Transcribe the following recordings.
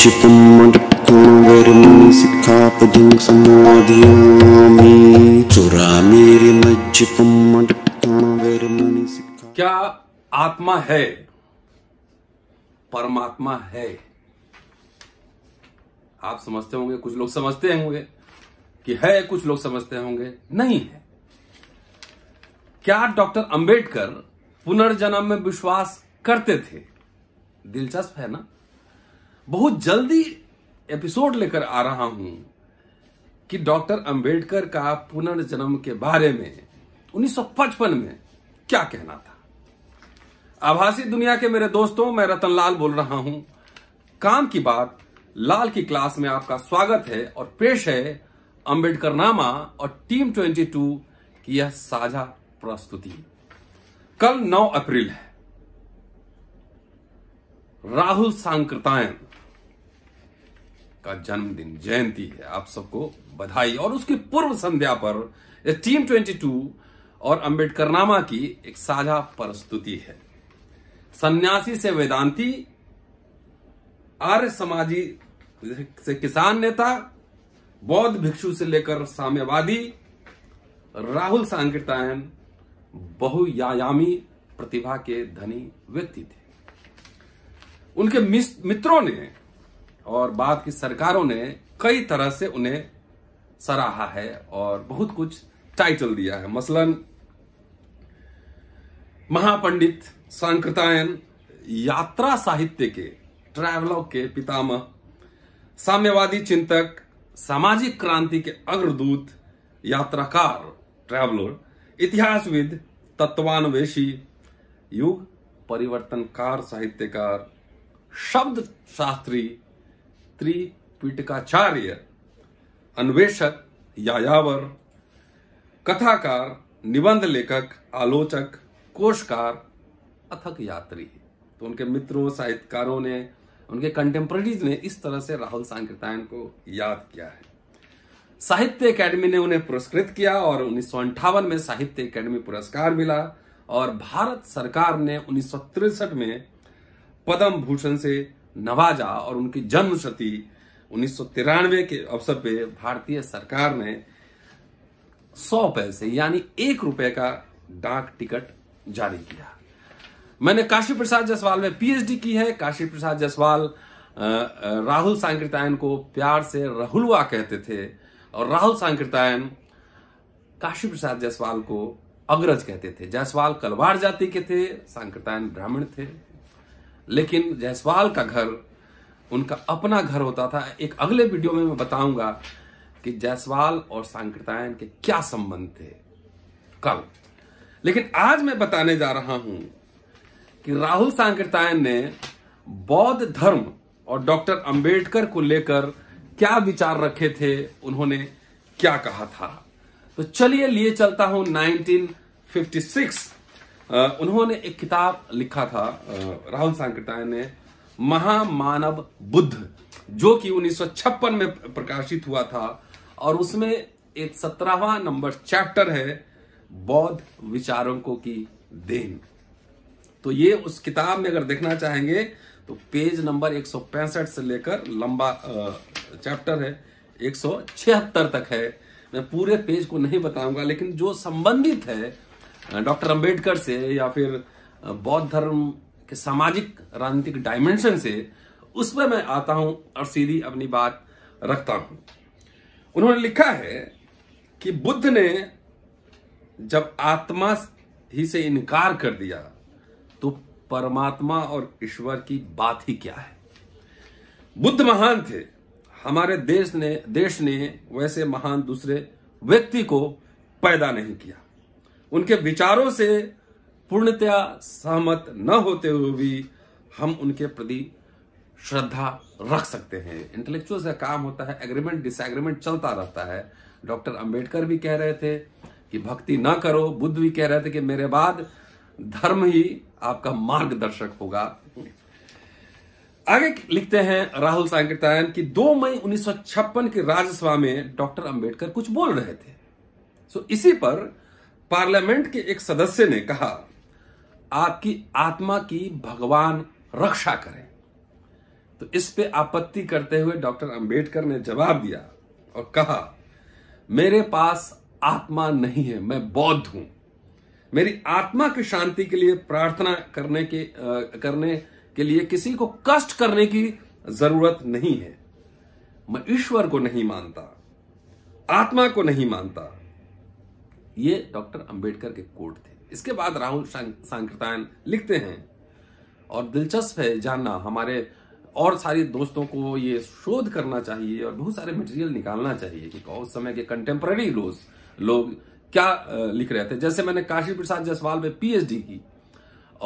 क्या आत्मा है परमात्मा है आप समझते होंगे कुछ लोग समझते होंगे कि है कुछ लोग समझते होंगे नहीं है क्या डॉक्टर अंबेडकर पुनर्जन्म में विश्वास करते थे दिलचस्प है ना बहुत जल्दी एपिसोड लेकर आ रहा हूं कि डॉक्टर अंबेडकर का पुनर्जन्म के बारे में 1955 में क्या कहना था आभासी दुनिया के मेरे दोस्तों मैं रतन लाल बोल रहा हूं काम की बात लाल की क्लास में आपका स्वागत है और पेश है अंबेडकर नामा और टीम 22 की यह साझा प्रस्तुति कल 9 अप्रैल है राहुल सांकृतायन का जन्मदिन जयंती है आप सबको बधाई और उसकी पूर्व संध्या पर टीम 22 और अंबेडकर नामा की एक साझा प्रस्तुति है सन्यासी से वेदांती आर्य समाजी से किसान नेता बौद्ध भिक्षु से लेकर साम्यवादी राहुल सांकृतायन बहुयामी प्रतिभा के धनी व्यक्ति थे उनके मित्रों ने और बाद की सरकारों ने कई तरह से उन्हें सराहा है और बहुत कुछ टाइटल दिया है मसलन महापंडित सांकृतायन यात्रा साहित्य के ट्रैवलॉग के पितामह साम्यवादी चिंतक सामाजिक क्रांति के अग्रदूत यात्राकार ट्रैवलर इतिहासविद तत्वान्वेषी युग परिवर्तनकार साहित्यकार शब्द शास्त्री त्रिपीटकाचार्य अन्वेषक यायावर कथाकार निबंध लेखक आलोचक कोशकार अथक यात्री तो उनके मित्रों साहित्यकारों ने उनके कंटेम्प्रेरीज ने इस तरह से राहुल सांकृतायन को याद किया है साहित्य एकेडमी ने उन्हें पुरस्कृत किया और उन्नीस में साहित्य एकेडमी पुरस्कार मिला और भारत सरकार ने उन्नीस में पद्म भूषण से नवाजा और उनकी जन्म शती के अवसर पे भारतीय सरकार ने सौ पैसे यानी एक रुपए का डाक टिकट जारी किया मैंने काशी प्रसाद जसवाल में पीएचडी की है काशी प्रसाद जायसवाल राहुल सांकृतायन को प्यार से राहुलवा कहते थे और राहुल सांकृतायन काशी प्रसाद जायसवाल को अग्रज कहते थे जायसवाल कलवार जाति के थे सांकृतायन ब्राह्मण थे लेकिन जयसवाल का घर उनका अपना घर होता था एक अगले वीडियो में मैं बताऊंगा कि जयसवाल और सांकृतायन के क्या संबंध थे कल लेकिन आज मैं बताने जा रहा हूं कि राहुल सांकृतायन ने बौद्ध धर्म और डॉक्टर अंबेडकर को लेकर क्या विचार रखे थे उन्होंने क्या कहा था तो चलिए लिए चलता हूं 1956 उन्होंने एक किताब लिखा था राहुल सांकृताय ने महामानव बुद्ध जो कि 1956 में प्रकाशित हुआ था और उसमें एक सत्रहवा नंबर चैप्टर है बौद्ध विचारों को की देन तो ये उस किताब में अगर देखना चाहेंगे तो पेज नंबर एक से लेकर लंबा चैप्टर है एक तक है मैं पूरे पेज को नहीं बताऊंगा लेकिन जो संबंधित है डॉक्टर अंबेडकर से या फिर बौद्ध धर्म के सामाजिक राजनीतिक डायमेंशन से उस पर मैं आता हूं और सीधी अपनी बात रखता हूं उन्होंने लिखा है कि बुद्ध ने जब आत्मा ही से इनकार कर दिया तो परमात्मा और ईश्वर की बात ही क्या है बुद्ध महान थे हमारे देश ने देश ने वैसे महान दूसरे व्यक्ति को पैदा नहीं किया उनके विचारों से पूर्णतया सहमत न होते हुए भी हम उनके प्रति श्रद्धा रख सकते हैं इंटेलेक्चुअल का काम होता है एग्रीमेंट डिसएग्रीमेंट चलता रहता है डॉक्टर अंबेडकर भी कह रहे थे कि भक्ति ना करो बुद्ध भी कह रहे थे कि मेरे बाद धर्म ही आपका मार्गदर्शक होगा आगे लिखते हैं राहुल सांकृत्यायन की 2 मई 1956 की राज्यसभा में डॉक्टर अंबेडकर कुछ बोल रहे थे सो इसी पर पार्लियामेंट के एक सदस्य ने कहा आपकी आत्मा की भगवान रक्षा करें तो इस पे आपत्ति करते हुए डॉक्टर अंबेडकर ने जवाब दिया और कहा मेरे पास आत्मा नहीं है मैं बौद्ध हूं मेरी आत्मा की शांति के लिए प्रार्थना करने के आ, करने के लिए किसी को कष्ट करने की जरूरत नहीं है मैं ईश्वर को नहीं मानता आत्मा को नहीं मानता ये डॉक्टर अंबेडकर के कोट थे इसके बाद राहुल सांकृतायन लिखते हैं और दिलचस्प है जानना हमारे और सारे दोस्तों को ये शोध करना चाहिए और बहुत सारे मटेरियल निकालना चाहिए कि उस समय के कंटेम्प्रेरी लोग लोग क्या लिख रहे थे जैसे मैंने काशी प्रसाद जसवाल में पीएचडी की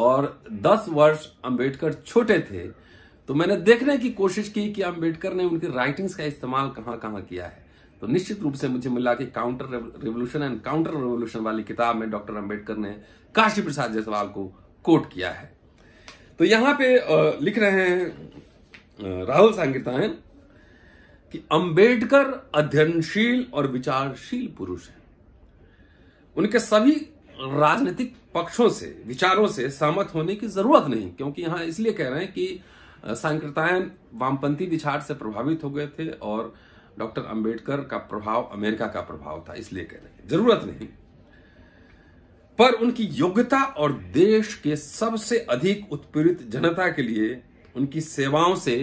और 10 वर्ष अंबेडकर छोटे थे तो मैंने देखने की कोशिश की कि अंबेडकर ने उनकी राइटिंग्स का इस्तेमाल कहाँ कहाँ किया है तो निश्चित रूप से मुझे मिला कि counter revolution and counter revolution वाली किताब में डॉक्टर अम्बेडकर ने काशी प्रसाद जायसवाल को कोट किया है तो यहां पे लिख रहे हैं राहुल सांगितायन कि अंबेडकर अध्ययनशील और विचारशील पुरुष है उनके सभी राजनीतिक पक्षों से विचारों से सहमत होने की जरूरत नहीं क्योंकि यहां इसलिए कह रहे हैं कि सांकृतायन वामपंथी विचार से प्रभावित हो गए थे और डॉक्टर अंबेडकर का प्रभाव अमेरिका का प्रभाव था इसलिए कह रहे हैं जरूरत नहीं पर उनकी योग्यता और देश के सबसे अधिक उत्पीड़ित जनता के लिए उनकी सेवाओं से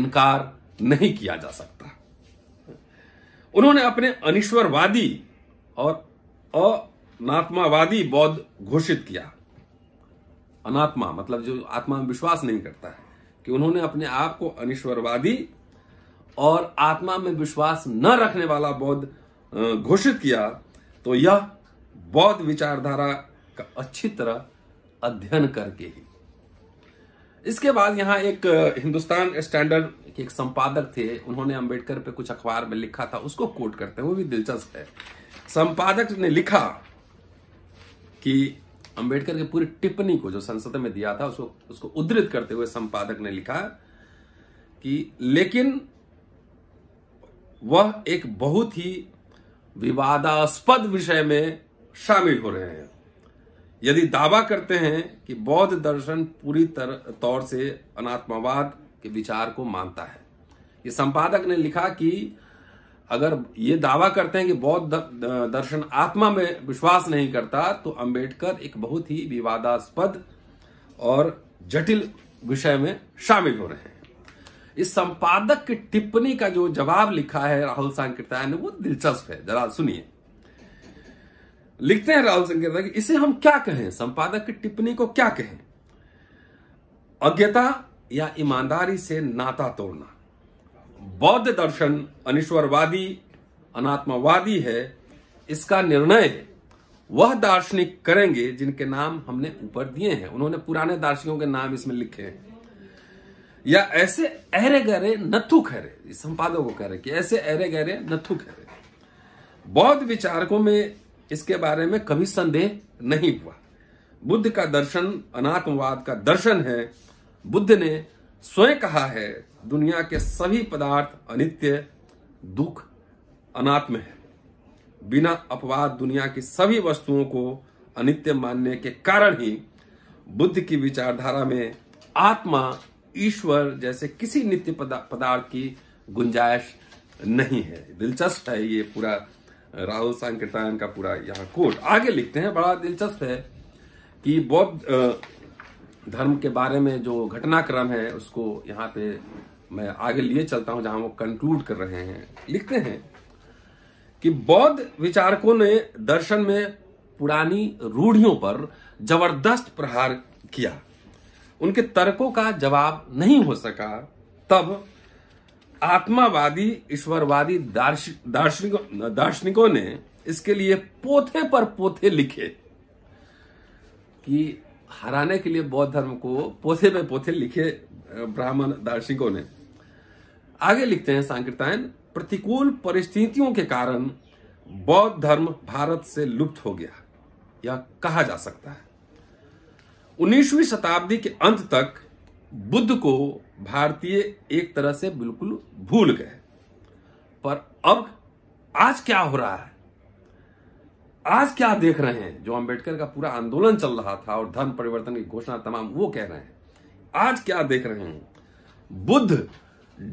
इनकार नहीं किया जा सकता उन्होंने अपने अनिश्वरवादी और अनात्मावादी बौद्ध घोषित किया अनात्मा मतलब जो आत्मा में विश्वास नहीं करता है कि उन्होंने अपने आप को अनिश्वरवादी और आत्मा में विश्वास न रखने वाला बौद्ध घोषित किया तो यह बौद्ध विचारधारा का अच्छी तरह अध्ययन करके ही इसके बाद यहाँ एक हिंदुस्तान स्टैंडर्ड के एक संपादक थे उन्होंने अंबेडकर पे कुछ अखबार में लिखा था उसको कोट करते हैं वो भी दिलचस्प है संपादक ने लिखा कि अंबेडकर के पूरी टिप्पणी को जो संसद में दिया था उसको उसको उद्धृत करते हुए संपादक ने लिखा कि लेकिन वह एक बहुत ही विवादास्पद विषय में शामिल हो रहे हैं यदि दावा करते हैं कि बौद्ध दर्शन पूरी तरह तौर से अनात्मावाद के विचार को मानता है ये संपादक ने लिखा कि अगर ये दावा करते हैं कि बौद्ध दर्शन आत्मा में विश्वास नहीं करता तो अंबेडकर एक बहुत ही विवादास्पद और जटिल विषय में शामिल हो रहे हैं इस संपादक की टिप्पणी का जो जवाब लिखा है राहुल सांकृत्याय ने वो दिलचस्प है जरा सुनिए लिखते हैं राहुल सांकृत्याय इसे हम क्या कहें संपादक की टिप्पणी को क्या कहें अज्ञता या ईमानदारी से नाता तोड़ना बौद्ध दर्शन अनिश्वरवादी अनात्मवादी है इसका निर्णय वह दार्शनिक करेंगे जिनके नाम हमने ऊपर दिए हैं उन्होंने पुराने दार्शनिकों के नाम इसमें लिखे हैं या ऐसे अहरे गहरे नथु खरे संपादक को कह रहे कि ऐसे अहरे गहरे नथु खरे बौद्ध विचारकों में इसके बारे में कभी संदेह नहीं हुआ बुद्ध का दर्शन अनात्मवाद का दर्शन है बुद्ध ने स्वयं कहा है दुनिया के सभी पदार्थ अनित्य दुख अनात्म है बिना अपवाद दुनिया की सभी वस्तुओं को अनित्य मानने के कारण ही बुद्ध की विचारधारा में आत्मा ईश्वर जैसे किसी नित्य पदार्थ की गुंजाइश नहीं है दिलचस्प है ये पूरा राहुल संकीर्तन का पूरा यहाँ कोट आगे लिखते हैं बड़ा दिलचस्प है कि बौद्ध धर्म के बारे में जो घटनाक्रम है उसको यहाँ पे मैं आगे लिए चलता हूं जहां वो कंक्लूड कर रहे हैं लिखते हैं कि बौद्ध विचारकों ने दर्शन में पुरानी रूढ़ियों पर जबरदस्त प्रहार किया उनके तर्कों का जवाब नहीं हो सका तब आत्मावादी ईश्वरवादी दार्शनिकों दार्शनिकों ने इसके लिए पोथे पर पोथे लिखे कि हराने के लिए बौद्ध धर्म को पोथे पे पोथे लिखे ब्राह्मण दार्शनिकों ने आगे लिखते हैं सांकृतायन प्रतिकूल परिस्थितियों के कारण बौद्ध धर्म भारत से लुप्त हो गया यह कहा जा सकता है 19वीं शताब्दी के अंत तक बुद्ध को भारतीय एक तरह से बिल्कुल भूल गए पर अब आज क्या हो रहा है आज क्या देख रहे हैं जो अंबेडकर का पूरा आंदोलन चल रहा था और धर्म परिवर्तन की घोषणा तमाम वो कह रहे हैं आज क्या देख रहे हैं बुद्ध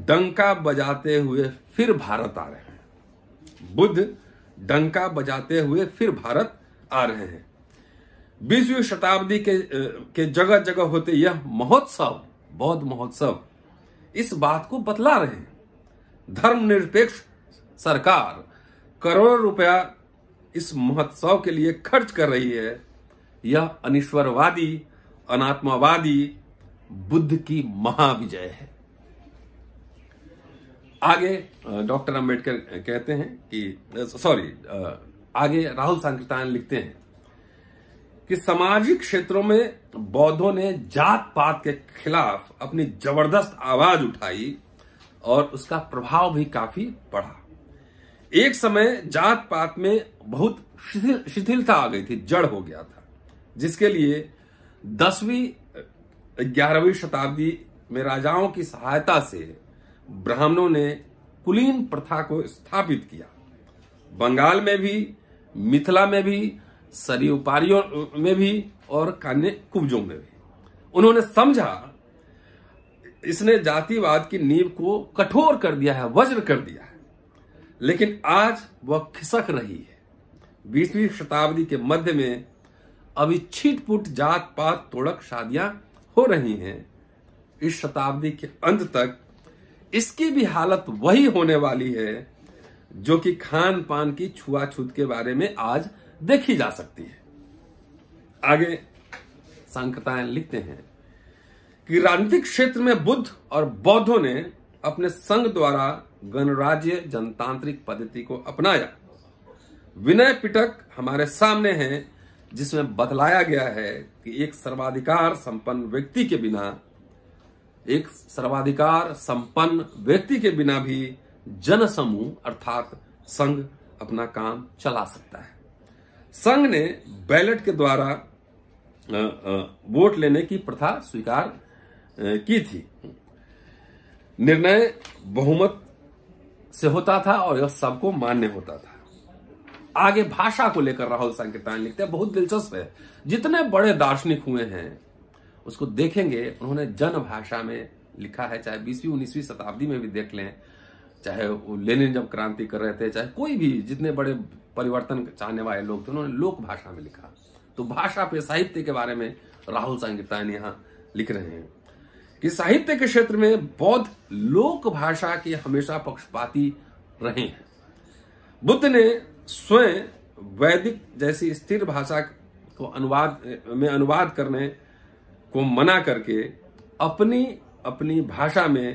डंका बजाते हुए फिर भारत आ रहे हैं बुद्ध डंका बजाते हुए फिर भारत आ रहे हैं बीसवीं शताब्दी के के जगह जगह होते यह महोत्सव बौद्ध महोत्सव इस बात को बतला रहे हैं धर्मनिरपेक्ष सरकार करोड़ों रुपया इस महोत्सव के लिए खर्च कर रही है यह अनिश्वरवादी अनात्मावादी बुद्ध की महाविजय है आगे डॉक्टर अंबेडकर कहते हैं कि सॉरी आगे राहुल सांकृतान लिखते हैं कि सामाजिक क्षेत्रों में बौद्धों ने जात पात के खिलाफ अपनी जबरदस्त आवाज उठाई और उसका प्रभाव भी काफी बढ़ा एक समय जात पात में बहुत शिथिलता आ गई थी जड़ हो गया था जिसके लिए दसवीं ग्यारहवीं शताब्दी में राजाओं की सहायता से ब्राह्मणों ने कुलीन प्रथा को स्थापित किया बंगाल में भी मिथिला में भी सरयू उपारियों में भी और कान्य कुब्जों में भी उन्होंने समझा इसने जातिवाद की नींव को कठोर कर दिया है वज्र कर दिया है लेकिन आज वह खिसक रही है बीसवीं शताब्दी के मध्य में अभी छीट पुट जात पात तोड़क शादियां हो रही हैं इस शताब्दी के अंत तक इसकी भी हालत वही होने वाली है जो कि खान पान की छुआछूत के बारे में आज देखी जा सकती है आगे सांकताएं लिखते हैं कि राजनीतिक क्षेत्र में बुद्ध और बौद्धों ने अपने संघ द्वारा गणराज्य जनतांत्रिक पद्धति को अपनाया विनय पिटक हमारे सामने हैं जिसमें बतलाया गया है कि एक सर्वाधिकार संपन्न व्यक्ति के बिना एक सर्वाधिकार संपन्न व्यक्ति के बिना भी जनसमूह अर्थात संघ अपना काम चला सकता है संघ ने बैलेट के द्वारा वोट लेने की प्रथा स्वीकार की थी निर्णय बहुमत से होता था और यह सबको मान्य होता था आगे भाषा को लेकर राहुल संकेतान लिखते हैं बहुत दिलचस्प है जितने बड़े दार्शनिक हुए हैं उसको देखेंगे उन्होंने जन भाषा में लिखा है चाहे बीसवीं उन्नीसवीं शताब्दी में भी देख लें चाहे वो लेनिन जब क्रांति कर रहे थे चाहे कोई भी जितने बड़े परिवर्तन चाहने वाले लोग थे उन्होंने लोक भाषा में लिखा तो भाषा पे साहित्य के बारे में राहुल संगीतान यहाँ लिख रहे हैं कि साहित्य के क्षेत्र में बौद्ध लोक भाषा के हमेशा पक्षपाती रहे हैं बुद्ध ने स्वयं वैदिक जैसी स्थिर भाषा को अनुवाद में अनुवाद करने को मना करके अपनी अपनी भाषा में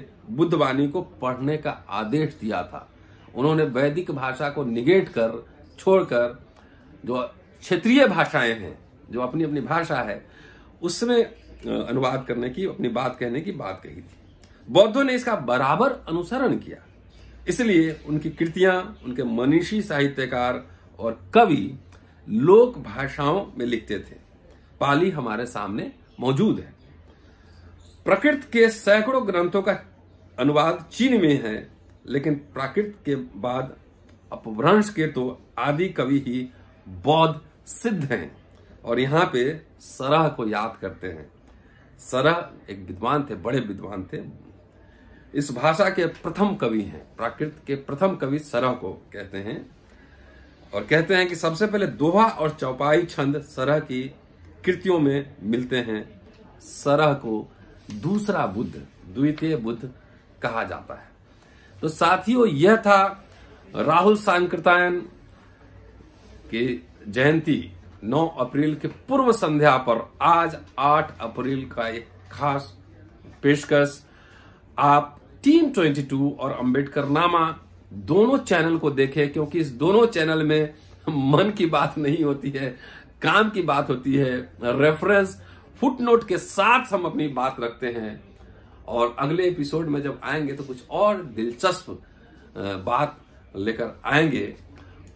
बुद्धवाणी को पढ़ने का आदेश दिया था उन्होंने वैदिक भाषा को निगेट कर छोड़कर जो क्षेत्रीय भाषाएं हैं जो अपनी अपनी भाषा है उसमें अनुवाद करने की अपनी बात कहने की बात कही थी बौद्धों ने इसका बराबर अनुसरण किया इसलिए उनकी कृतियां उनके मनीषी साहित्यकार और कवि लोक भाषाओं में लिखते थे पाली हमारे सामने मौजूद है प्रकृत के सैकड़ों ग्रंथों का अनुवाद चीन में है लेकिन प्राकृत के बाद अपभ्रंश के तो आदि कवि ही बौद्ध सिद्ध हैं और यहाँ पे सरह को याद करते हैं सरह एक विद्वान थे बड़े विद्वान थे इस भाषा के प्रथम कवि हैं प्राकृत के प्रथम कवि सरह को कहते हैं और कहते हैं कि सबसे पहले दोहा और चौपाई छंद सरह की कृतियों में मिलते हैं सरह को दूसरा बुद्ध द्वितीय बुद्ध कहा जाता है तो साथियों यह था राहुल सांकृतायन की जयंती 9 अप्रैल के पूर्व संध्या पर आज 8 अप्रैल का एक खास पेशकश आप टीम 22 और अंबेडकर नामा दोनों चैनल को देखें क्योंकि इस दोनों चैनल में मन की बात नहीं होती है काम की बात होती है रेफरेंस फुटनोट के साथ हम अपनी बात रखते हैं और अगले एपिसोड में जब आएंगे तो कुछ और दिलचस्प बात लेकर आएंगे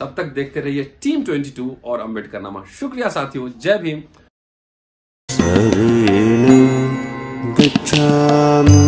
तब तक देखते रहिए टीम 22 और अंबेडकर नामा शुक्रिया साथियों जय भीम